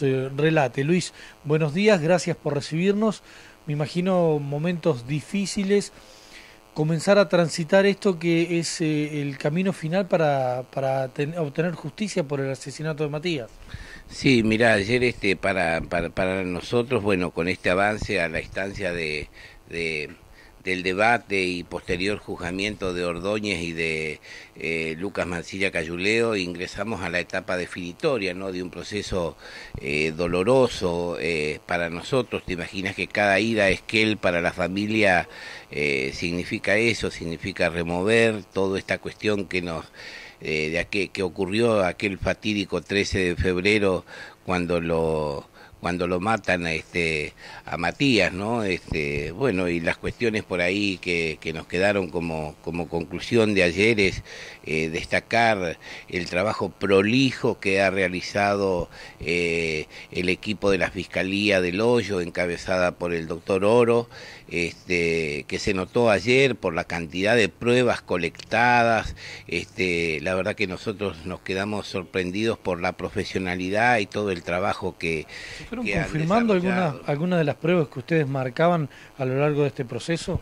Eh, relate. Luis, buenos días, gracias por recibirnos. Me imagino momentos difíciles, comenzar a transitar esto que es eh, el camino final para, obtener justicia por el asesinato de Matías. Sí, mira, ayer este, para, para, nosotros, bueno, con este avance a la instancia de del debate y posterior juzgamiento de Ordóñez y de eh, Lucas Mancilla Cayuleo, ingresamos a la etapa definitoria ¿no? de un proceso eh, doloroso eh, para nosotros. Te imaginas que cada ida es que él para la familia significa eso, significa remover toda esta cuestión que nos... de que ocurrió aquel fatídico 13 de febrero cuando lo cuando lo matan a, este, a Matías, ¿no? Este, bueno, y las cuestiones por ahí que, nos quedaron como, como conclusión de ayer es eh, destacar el trabajo prolijo que ha realizado eh, el equipo de la Fiscalía del Hoyo, encabezada por el doctor Oro, este, que se notó ayer por la cantidad de pruebas colectadas. Este, la verdad que nosotros nos quedamos sorprendidos por la profesionalidad y todo el trabajo que. fueron confirmando algunas alguna de las pruebas que ustedes marcaban a lo largo de este proceso?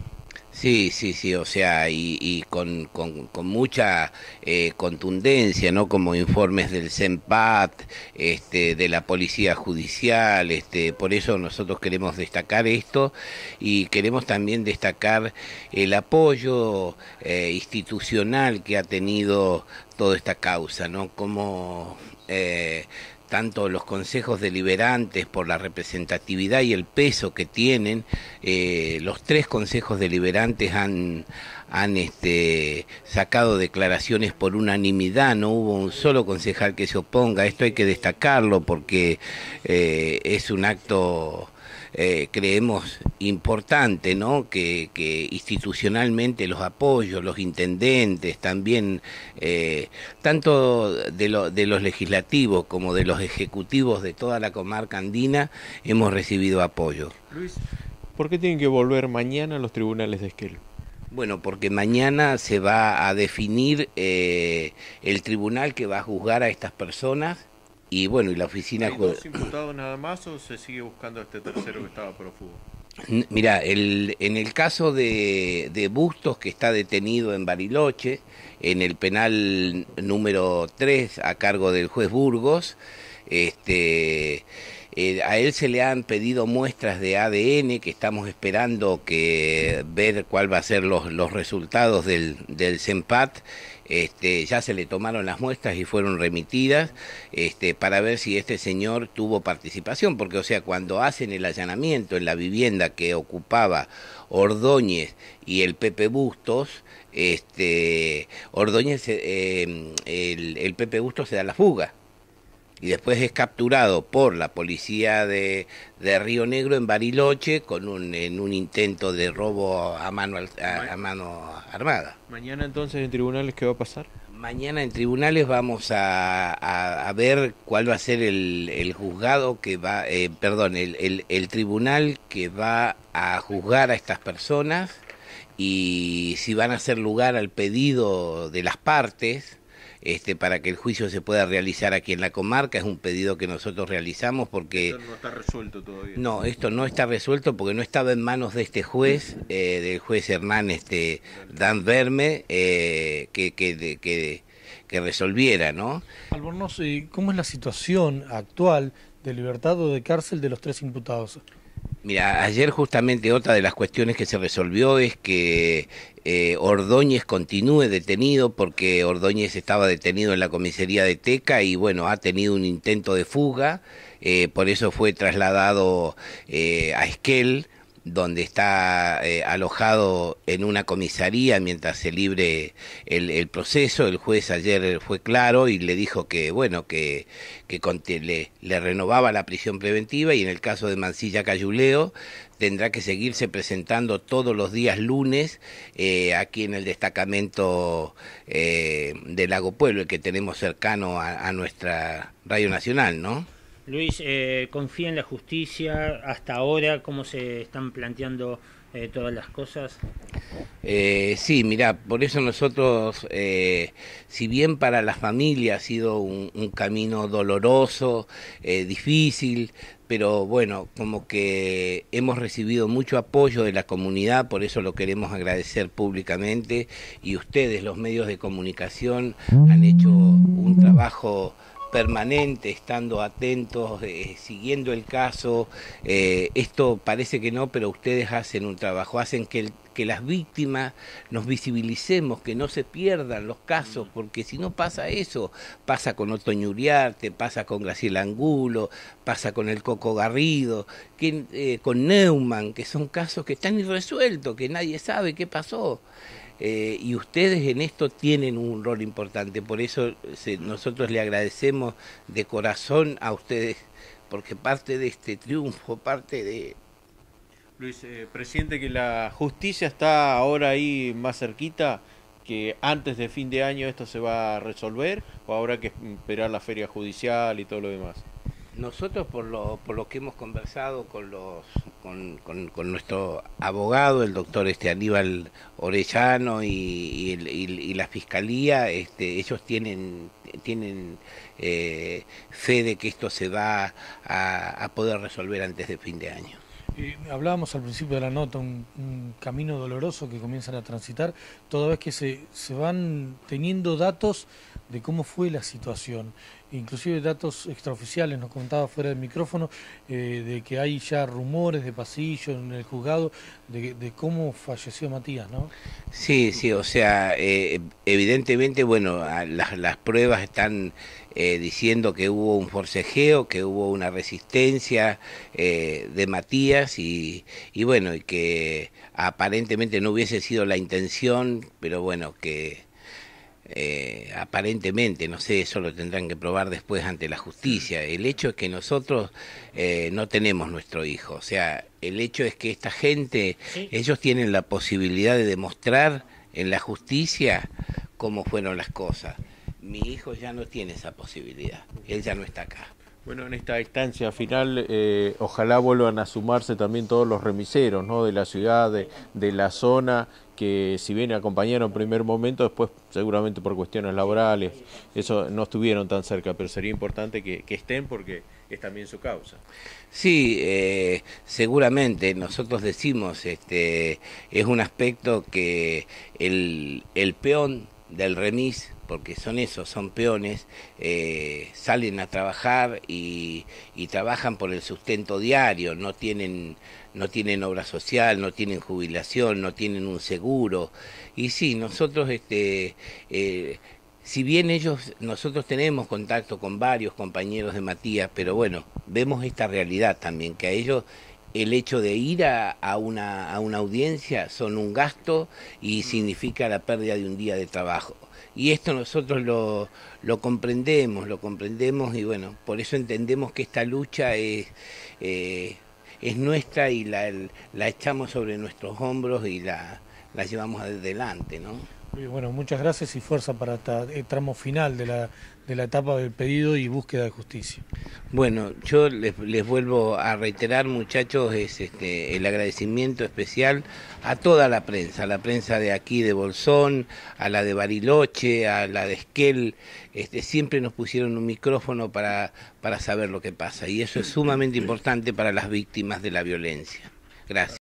Sí, sí, sí, o sea, y, con, con, mucha eh, contundencia, ¿no? Como informes del CEMPAT, este, de la Policía Judicial, este, por eso nosotros queremos destacar esto y queremos también destacar el apoyo eh, institucional que ha tenido toda esta causa, ¿no? Como eh, tanto los consejos deliberantes por la representatividad y el peso que tienen, eh, los tres consejos deliberantes han, este, sacado declaraciones por unanimidad, no hubo un solo concejal que se oponga, esto hay que destacarlo porque eh, es un acto eh, creemos importante, ¿no? Que, institucionalmente los apoyos, los intendentes, también eh, tanto de, de los legislativos como de los ejecutivos de toda la comarca andina hemos recibido apoyo. Luis, ¿por qué tienen que volver mañana los tribunales de Esquel? Bueno, porque mañana se va a definir eh, el tribunal que va a juzgar a estas personas y bueno, y la oficina... imputados nada más o se sigue buscando a este tercero que estaba prófugo? Mira, el, en el caso de, Bustos, que está detenido en Bariloche, en el penal número 3 a cargo del juez Burgos, este, eh, a él se le han pedido muestras de ADN que estamos esperando que ver cuál va a ser los, los resultados del, del CEMPAT este, ya se le tomaron las muestras y fueron remitidas este, para ver si este señor tuvo participación, porque o sea, cuando hacen el allanamiento en la vivienda que ocupaba Ordóñez y el Pepe Bustos, este, Ordóñez, eh, el, el Pepe Bustos se da la fuga y después es capturado por la policía de, de Río Negro en Bariloche con un, en un intento de robo a mano, a, mano armada. ¿Mañana entonces en tribunales qué va a pasar? Mañana en tribunales vamos a, ver cuál va a ser el, juzgado que va, eh, perdón, el, tribunal que va a juzgar a estas personas y si van a hacer lugar al pedido de las partes este, para que el juicio se pueda realizar aquí en la comarca. Es un pedido que nosotros realizamos porque... Esto no está resuelto todavía. No, esto no está resuelto porque no estaba en manos de este juez, eh, del juez Hernán este, Dan Verme, eh, que, que, que, que, resolviera, ¿no? Albornoz, eh, ¿cómo es la situación actual de libertad o de cárcel de los tres imputados? Mira, ayer justamente otra de las cuestiones que se resolvió es que eh, Ordóñez continúe detenido porque Ordóñez estaba detenido en la comisaría de Teca y bueno, ha tenido un intento de fuga, eh, por eso fue trasladado eh, a Esquel donde está eh, alojado en una comisaría mientras se libre el, proceso. El juez ayer fue claro y le dijo que, bueno, que, le, renovaba la prisión preventiva y en el caso de Mancilla Cayuleo tendrá que seguirse presentando todos los días lunes eh, aquí en el destacamento eh, de Lago Pueblo, el que tenemos cercano a, a nuestra Radio Nacional, ¿no? Luis, eh, ¿confía en la justicia hasta ahora? ¿Cómo se están planteando eh, todas las cosas? Eh, sí, mira, por eso nosotros, si bien para la familia ha sido un, un camino doloroso, difícil, pero bueno, como que hemos recibido mucho apoyo de la comunidad, por eso lo queremos agradecer públicamente y ustedes, los medios de comunicación, han hecho un trabajo permanente, estando atentos, eh, siguiendo el caso. Eh, esto parece que no, pero ustedes hacen un trabajo, hacen que, las víctimas nos visibilicemos, que no se pierdan los casos, mm. porque si no pasa eso, pasa con Otoño Uriarte, pasa con Graciela Angulo, pasa con el Coco Garrido, que, eh, con Neumann, que son casos que están irresueltos, que nadie sabe qué pasó. Eh, y ustedes en esto tienen un rol importante, por eso nosotros le agradecemos de corazón a ustedes, porque parte de este triunfo, parte de... Luis, eh, presidente, que la justicia está ahora ahí más cerquita, que antes de fin de año esto se va a resolver, o habrá que esperar la feria judicial y todo lo demás. Nosotros por lo, por lo que hemos conversado con, los, con, nuestro abogado, el doctor este Aníbal Orellano y, la fiscalía, este, ellos tienen, tienen eh, fe de que esto se va a, poder resolver antes de fin de año. hablábamos al principio de la nota, un, un, camino doloroso que comienzan a transitar toda vez que se, se van teniendo datos de cómo fue la situación inclusive datos extraoficiales, nos comentaba fuera del micrófono, eh, de que hay ya rumores de pasillo en el juzgado de, cómo falleció Matías, ¿no? Sí, sí, o sea, eh, evidentemente, bueno, las, pruebas están eh, diciendo que hubo un forcejeo, que hubo una resistencia de Matías y, y bueno, y que aparentemente no hubiese sido la intención, pero bueno, que eh, aparentemente, no sé, eso lo tendrán que probar después ante la justicia. El hecho es que nosotros eh, no tenemos nuestro hijo. O sea, el hecho es que esta gente, ellos tienen la posibilidad de demostrar en la justicia cómo fueron las cosas. Mi hijo ya no tiene esa posibilidad. Él ya no está acá. Bueno, en esta instancia final, eh, ojalá vuelvan a sumarse también todos los remiseros ¿no? de la ciudad, de, la zona, que si bien acompañaron en primer momento, después seguramente por cuestiones laborales, eso no estuvieron tan cerca, pero sería importante que, estén porque es también su causa. Sí, eh, seguramente nosotros decimos, este, es un aspecto que el, el peón del remis porque son esos, son peones, eh, salen a trabajar y, trabajan por el sustento diario, no tienen, no tienen obra social, no tienen jubilación, no tienen un seguro. Y sí, nosotros este, eh, si bien ellos, nosotros tenemos contacto con varios compañeros de Matías, pero bueno, vemos esta realidad también, que a ellos el hecho de ir a, una, audiencia son un gasto y significa la pérdida de un día de trabajo. Y esto nosotros lo, lo comprendemos, lo comprendemos y bueno, por eso entendemos que esta lucha es, eh, es nuestra y la, la, echamos sobre nuestros hombros y la, la llevamos adelante, ¿no? Bueno, muchas gracias y fuerza para el eh, tramo final de la, de la etapa del pedido y búsqueda de justicia. Bueno, yo les, les vuelvo a reiterar, muchachos, este, el agradecimiento especial a toda la prensa, a la prensa de aquí de Bolsón, a la de Bariloche, a la de Esquel, este, siempre nos pusieron un micrófono para, para saber lo que pasa y eso es sumamente importante para las víctimas de la violencia. Gracias.